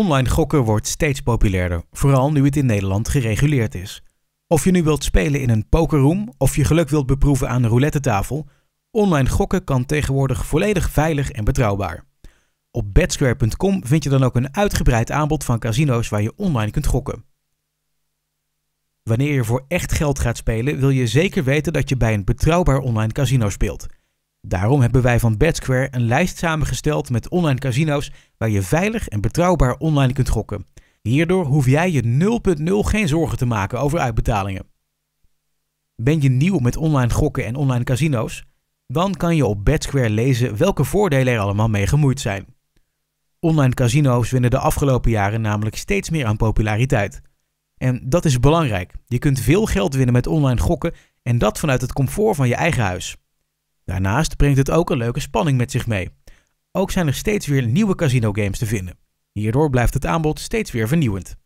Online gokken wordt steeds populairder, vooral nu het in Nederland gereguleerd is. Of je nu wilt spelen in een pokerroom of je geluk wilt beproeven aan de roulette-tafel, online gokken kan tegenwoordig volledig veilig en betrouwbaar. Op bedsquare.com vind je dan ook een uitgebreid aanbod van casino's waar je online kunt gokken. Wanneer je voor echt geld gaat spelen, wil je zeker weten dat je bij een betrouwbaar online casino speelt. Daarom hebben wij van BadSquare een lijst samengesteld met online casino's waar je veilig en betrouwbaar online kunt gokken. Hierdoor hoef jij je 0.0 geen zorgen te maken over uitbetalingen. Ben je nieuw met online gokken en online casino's? Dan kan je op BadSquare lezen welke voordelen er allemaal mee gemoeid zijn. Online casino's winnen de afgelopen jaren namelijk steeds meer aan populariteit. En dat is belangrijk. Je kunt veel geld winnen met online gokken en dat vanuit het comfort van je eigen huis. Daarnaast brengt het ook een leuke spanning met zich mee. Ook zijn er steeds weer nieuwe casino games te vinden. Hierdoor blijft het aanbod steeds weer vernieuwend.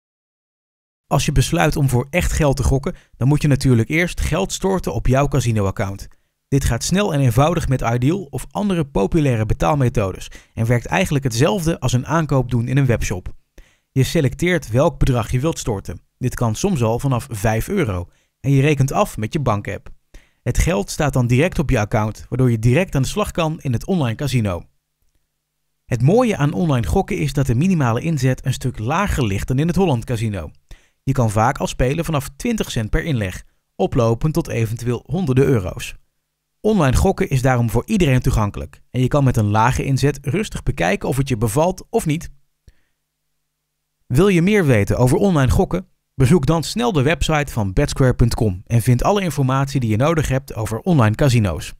Als je besluit om voor echt geld te gokken, dan moet je natuurlijk eerst geld storten op jouw casino-account. Dit gaat snel en eenvoudig met Ideal of andere populaire betaalmethodes en werkt eigenlijk hetzelfde als een aankoop doen in een webshop. Je selecteert welk bedrag je wilt storten. Dit kan soms al vanaf 5 euro en je rekent af met je bankapp. Het geld staat dan direct op je account, waardoor je direct aan de slag kan in het online casino. Het mooie aan online gokken is dat de minimale inzet een stuk lager ligt dan in het Holland Casino. Je kan vaak al spelen vanaf 20 cent per inleg, oplopend tot eventueel honderden euro's. Online gokken is daarom voor iedereen toegankelijk en je kan met een lage inzet rustig bekijken of het je bevalt of niet. Wil je meer weten over online gokken? Bezoek dan snel de website van bedsquare.com en vind alle informatie die je nodig hebt over online casino's.